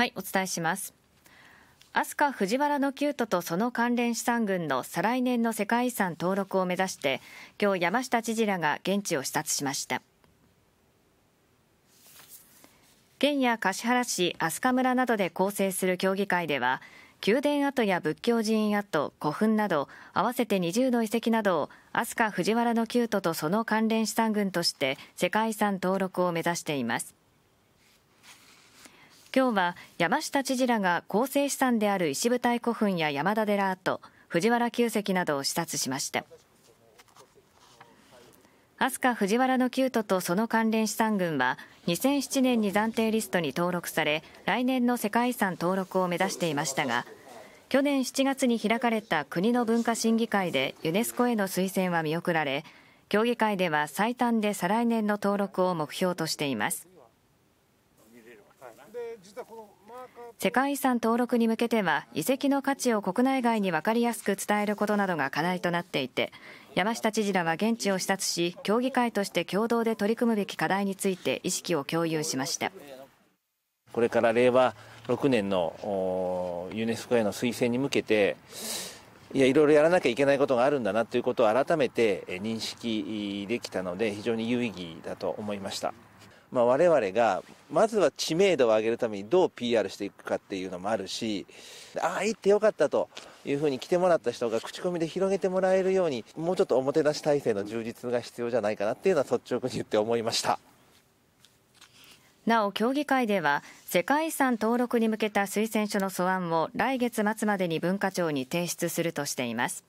はい、お伝えします。飛鳥藤原のキュートとその関連資産群の再来年の世界遺産登録を目指して、今日山下知事らが現地を視察しました。県や橿原市、飛鳥村などで構成する協議会では、宮殿跡や仏教寺院跡、古墳など、合わせて20の遺跡などを、飛鳥藤原のキュートとその関連資産群として世界遺産登録を目指しています。今日は山下知事らが構成資産である石舞台古墳や山田寺跡、藤原旧跡などを視察しました。飛鳥藤原の旧都とその関連資産群は2007年に暫定リストに登録され来年の世界遺産登録を目指していましたが去年7月に開かれた国の文化審議会でユネスコへの推薦は見送られ協議会では最短で再来年の登録を目標としています。世界遺産登録に向けては遺跡の価値を国内外に分かりやすく伝えることなどが課題となっていて山下知事らは現地を視察し協議会として共同で取り組むべき課題について意識を共有しましたこれから令和6年のユネスコへの推薦に向けていや、いろいろやらなきゃいけないことがあるんだなということを改めて認識できたので、非常に有意義だと思いました。まあ、我々がまずは知名度を上げるためにどう PR していくかっていうのもあるしああ行ってよかったというふうに来てもらった人が口コミで広げてもらえるようにもうちょっとおもてなし体制の充実が必要じゃないかなっていうのは率直に言って思いました。なお協議会では世界遺産登録に向けた推薦書の素案を来月末までに文化庁に提出するとしています